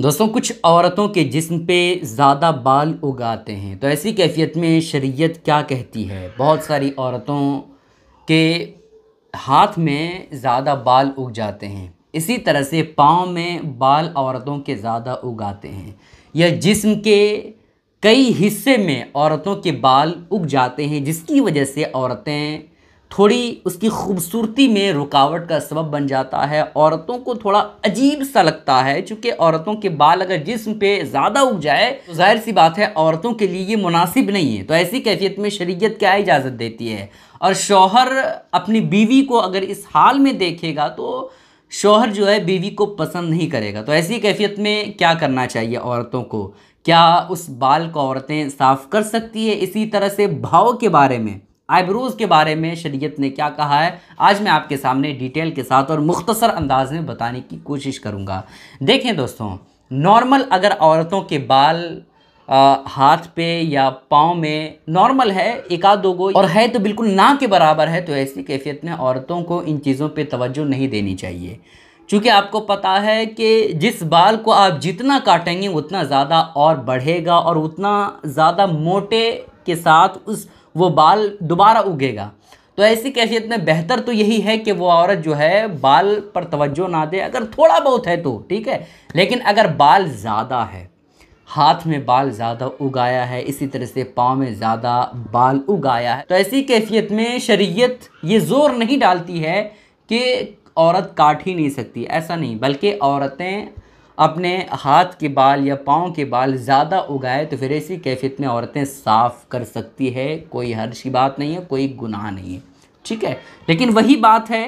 दोस्तों कुछ औरतों के जिस्म पे ज़्यादा बाल उगाते हैं तो ऐसी कैफियत में शरीयत क्या कहती है बहुत सारी औरतों के हाथ में ज़्यादा बाल उग जाते हैं इसी तरह से पाँव में बाल औरतों के ज़्यादा उगाते हैं या जिस्म के कई हिस्से में औरतों के बाल उग जाते हैं जिसकी वजह से औरतें थोड़ी उसकी खूबसूरती में रुकावट का सबब बन जाता है औरतों को थोड़ा अजीब सा लगता है चूँकि औरतों के बाल अगर जिस्म पे ज़्यादा उग जाए तो जाहिर सी बात है औरतों के लिए ये मुनासिब नहीं है तो ऐसी कैफियत में शरीयत क्या इजाज़त देती है और शौहर अपनी बीवी को अगर इस हाल में देखेगा तो शौहर जो है बीवी को पसंद नहीं करेगा तो ऐसी कैफियत में क्या करना चाहिए औरतों को क्या उस बाल को औरतें साफ़ कर सकती है इसी तरह से भाव के बारे में आईब्रोज़ के बारे में शरीयत ने क्या कहा है आज मैं आपके सामने डिटेल के साथ और मुख्तसर अंदाज में बताने की कोशिश करूँगा देखें दोस्तों नॉर्मल अगर औरतों के बाल आ, हाथ पे या पाँव में नॉर्मल है एक आध दो गो और है तो बिल्कुल ना के बराबर है तो ऐसी कैफियत में औरतों को इन चीज़ों पे तवज्जो नहीं देनी चाहिए चूँकि आपको पता है कि जिस बाल को आप जितना काटेंगे उतना ज़्यादा और बढ़ेगा और उतना ज़्यादा मोटे के साथ उस वो बाल दोबारा उगेगा तो ऐसी कैफियत में बेहतर तो यही है कि वो औरत जो है बाल पर तवज्जो ना दे अगर थोड़ा बहुत है तो ठीक है लेकिन अगर बाल ज़्यादा है हाथ में बाल ज़्यादा उगाया है इसी तरह से पाँव में ज़्यादा बाल उगाया है तो ऐसी कैफियत में शरीयत ये ज़ोर नहीं डालती है कि औरत काट ही नहीं सकती ऐसा नहीं बल्कि औरतें अपने हाथ के बाल या पाँव के बाल ज़्यादा उगाए तो फिर ऐसी कैफियत में औरतें साफ़ कर सकती है कोई हर्ष की बात नहीं है कोई गुनाह नहीं है ठीक है लेकिन वही बात है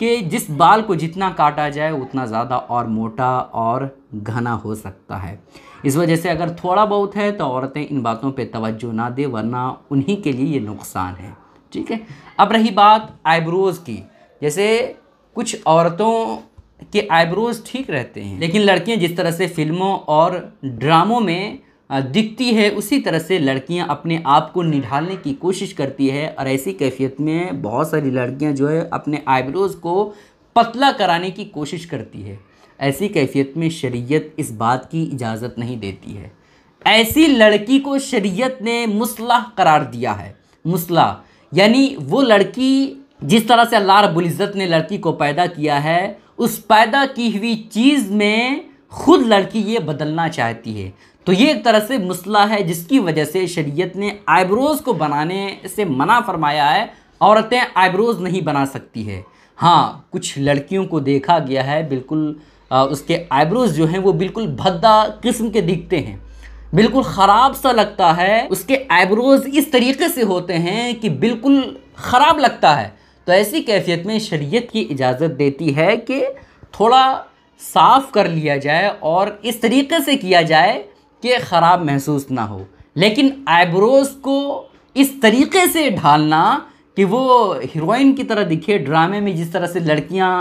कि जिस बाल को जितना काटा जाए उतना ज़्यादा और मोटा और घना हो सकता है इस वजह से अगर थोड़ा बहुत है तो औरतें इन बातों पे तवज्जो ना दे वरना उन्हीं के लिए ये नुकसान है ठीक है अब रही बात आईब्रोज़ की जैसे कुछ औरतों के आईब्रोज ठीक रहते हैं लेकिन लड़कियां जिस तरह से फिल्मों और ड्रामों में दिखती है उसी तरह से लड़कियां अपने आप को निढालने की कोशिश करती है और ऐसी कैफियत में बहुत सारी लड़कियां जो है अपने आईब्रोज़ को पतला कराने की कोशिश करती है ऐसी कैफियत में शरीयत इस बात की इजाज़त नहीं देती है ऐसी लड़की को शरीयत ने मुसलह करार दिया है मुसलह यानी वो लड़की जिस तरह से अल्लाह रबुल्ज़त ने लड़की को पैदा किया है उस पैदा की हुई चीज़ में खुद लड़की ये बदलना चाहती है तो ये एक तरह से मसला है जिसकी वजह से शरीयत ने आईब्रोज़ को बनाने से मना फरमाया है औरतें आईब्रोज़ नहीं बना सकती है हाँ कुछ लड़कियों को देखा गया है बिल्कुल आ, उसके आईब्रोज़ जो हैं वो बिल्कुल भद्दा किस्म के दिखते हैं बिल्कुल ख़राब सा लगता है उसके आईब्रोज़ इस तरीके से होते हैं कि बिल्कुल ख़राब लगता है तो ऐसी कैफियत में शरीयत की इजाज़त देती है कि थोड़ा साफ़ कर लिया जाए और इस तरीके से किया जाए कि ख़राब महसूस ना हो लेकिन आइब्रोज़ को इस तरीके से ढालना कि वो हीरोइन की तरह दिखे ड्रामे में जिस तरह से लड़कियाँ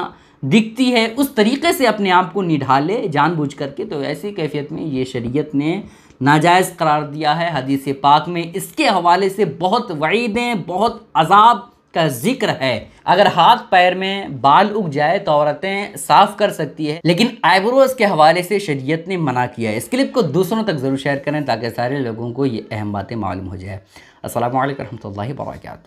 दिखती है उस तरीके से अपने आप को निढाले जानबूझ करके तो ऐसी कैफियत में ये शरीयत ने नाजायज़ करार दिया है हदीस पाक में इसके हवाले से बहुत वईदें बहुत अजाब का जिक्र है अगर हाथ पैर में बाल उग जाए तो औरतें साफ कर सकती है लेकिन आईब्रोज के हवाले से शरीयत ने मना किया है इस क्लिप को दूसरों तक ज़रूर शेयर करें ताकि सारे लोगों को ये अहम बातें मालूम हो जाए असल वरहमल वर्क